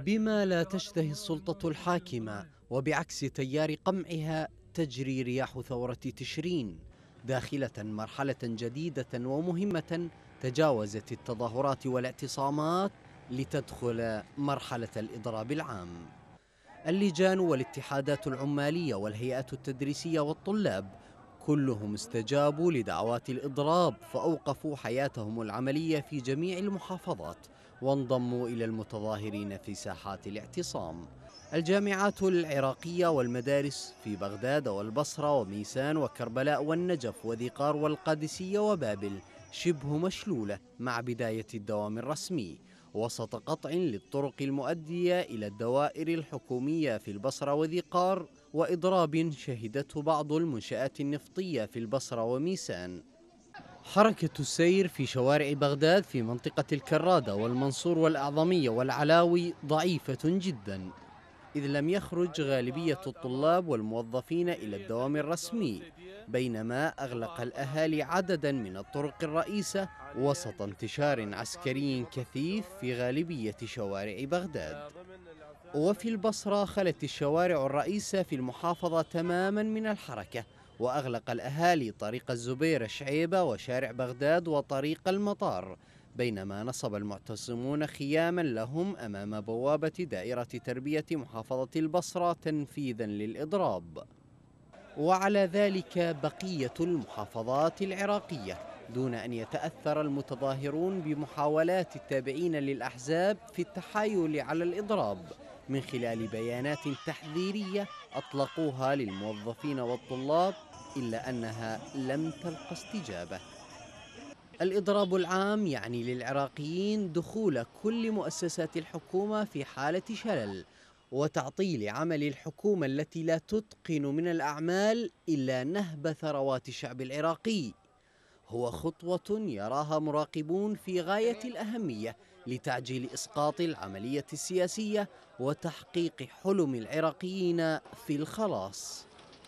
بما لا تشتهي السلطة الحاكمة وبعكس تيار قمعها تجري رياح ثورة تشرين داخلة مرحلة جديدة ومهمة تجاوزت التظاهرات والاعتصامات لتدخل مرحلة الإضراب العام اللجان والاتحادات العمالية والهيئات التدريسية والطلاب كلهم استجابوا لدعوات الإضراب فأوقفوا حياتهم العملية في جميع المحافظات وانضموا إلى المتظاهرين في ساحات الاعتصام الجامعات العراقية والمدارس في بغداد والبصرة وميسان وكربلاء والنجف وذقار والقادسية وبابل شبه مشلولة مع بداية الدوام الرسمي وسط قطع للطرق المؤدية إلى الدوائر الحكومية في البصرة وذقار وإضراب شهدته بعض المنشآت النفطية في البصرة وميسان حركة السير في شوارع بغداد في منطقة الكرادة والمنصور والأعظمية والعلاوي ضعيفة جدا إذ لم يخرج غالبية الطلاب والموظفين إلى الدوام الرسمي بينما أغلق الأهالي عددا من الطرق الرئيسة وسط انتشار عسكري كثيف في غالبية شوارع بغداد وفي البصرة خلت الشوارع الرئيسة في المحافظة تماما من الحركة وأغلق الأهالي طريق الزبير شعيبة وشارع بغداد وطريق المطار بينما نصب المعتصمون خياما لهم أمام بوابة دائرة تربية محافظة البصرة تنفيذا للإضراب وعلى ذلك بقية المحافظات العراقية دون أن يتأثر المتظاهرون بمحاولات التابعين للأحزاب في التحايل على الإضراب من خلال بيانات تحذيرية أطلقوها للموظفين والطلاب إلا أنها لم تلقى استجابة الإضراب العام يعني للعراقيين دخول كل مؤسسات الحكومة في حالة شلل وتعطيل عمل الحكومة التي لا تتقن من الأعمال إلا نهب ثروات الشعب العراقي هو خطوة يراها مراقبون في غاية الأهمية لتعجيل إسقاط العملية السياسية وتحقيق حلم العراقيين في الخلاص